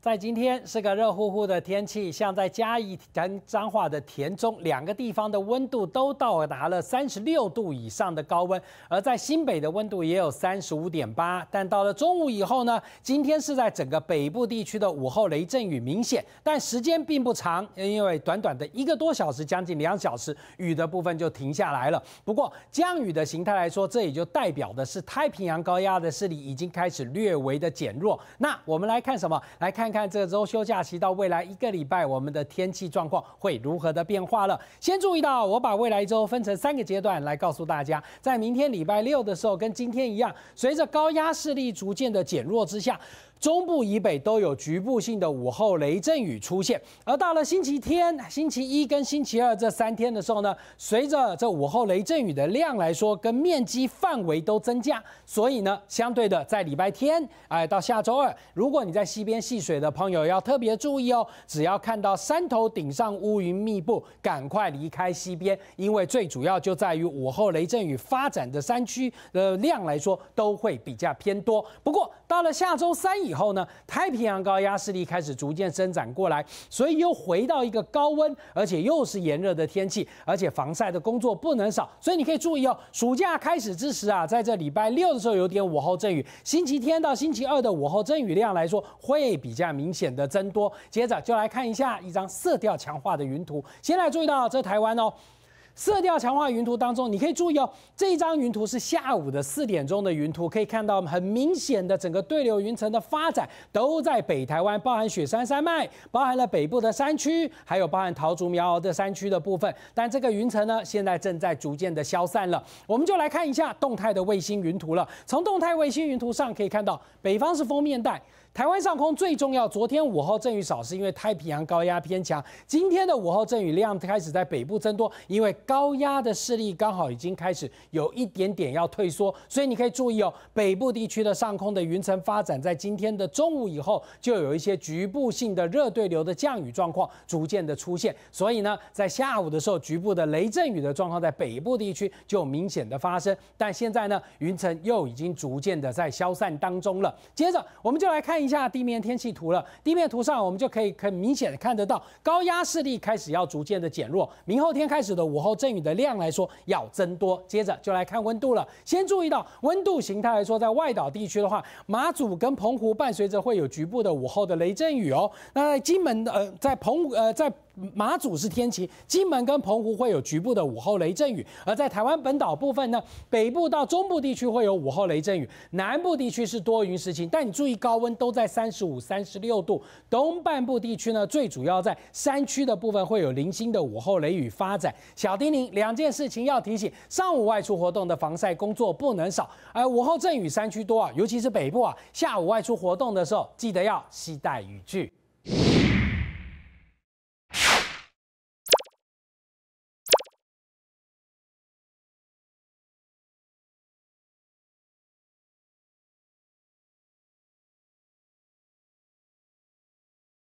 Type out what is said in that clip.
在今天是个热乎乎的天气，像在嘉义跟彰化的田中两个地方的温度都到达了三十六度以上的高温，而在新北的温度也有三十五点八。但到了中午以后呢，今天是在整个北部地区的午后雷阵雨明显，但时间并不长，因为短短的一个多小时，将近两小时，雨的部分就停下来了。不过降雨的形态来说，这也就代表的是太平洋高压的势力已经开始略微的减弱。那我们来看什么？来看。看这周休假期到未来一个礼拜，我们的天气状况会如何的变化了？先注意到，我把未来一周分成三个阶段来告诉大家，在明天礼拜六的时候，跟今天一样，随着高压势力逐渐的减弱之下。中部以北都有局部性的午后雷阵雨出现，而到了星期天、星期一跟星期二这三天的时候呢，随着这午后雷阵雨的量来说，跟面积范围都增加，所以呢，相对的在礼拜天，哎，到下周二，如果你在西边戏水的朋友要特别注意哦，只要看到山头顶上乌云密布，赶快离开西边，因为最主要就在于午后雷阵雨发展的山区的量来说，都会比较偏多。不过。到了下周三以后呢，太平洋高压势力开始逐渐伸展过来，所以又回到一个高温，而且又是炎热的天气，而且防晒的工作不能少。所以你可以注意哦，暑假开始之时啊，在这礼拜六的时候有点午后阵雨，星期天到星期二的午后阵雨量来说会比较明显的增多。接着就来看一下一张色调强化的云图，先来注意到这台湾哦。色调强化云图当中，你可以注意哦，这一张云图是下午的四点钟的云图，可以看到很明显的整个对流云层的发展都在北台湾，包含雪山山脉，包含了北部的山区，还有包含桃竹苗的山区的部分。但这个云层呢，现在正在逐渐的消散了。我们就来看一下动态的卫星云图了。从动态卫星云图上可以看到，北方是封面带，台湾上空最重要。昨天午后阵雨少，是因为太平洋高压偏强。今天的午后阵雨量开始在北部增多，因为高压的势力刚好已经开始有一点点要退缩，所以你可以注意哦，北部地区的上空的云层发展，在今天的中午以后就有一些局部性的热对流的降雨状况逐渐的出现，所以呢，在下午的时候，局部的雷阵雨的状况在北部地区就明显的发生，但现在呢，云层又已经逐渐的在消散当中了。接着，我们就来看一下地面天气图了。地面图上，我们就可以很明显的看得到，高压势力开始要逐渐的减弱，明后天开始的午后。阵雨的量来说要增多，接着就来看温度了。先注意到温度形态来说，在外岛地区的话，马祖跟澎湖伴随着会有局部的午后的雷阵雨哦。那在金门的呃，在澎呃在。马祖是天晴，金门跟澎湖会有局部的午后雷阵雨，而在台湾本岛部分呢，北部到中部地区会有午后雷阵雨，南部地区是多云时晴。但你注意，高温都在三十五、三十六度。东半部地区呢，最主要在山区的部分会有零星的午后雷雨发展。小叮咛，两件事情要提醒：上午外出活动的防晒工作不能少，而午后阵雨山区多啊，尤其是北部啊，下午外出活动的时候记得要携带雨具。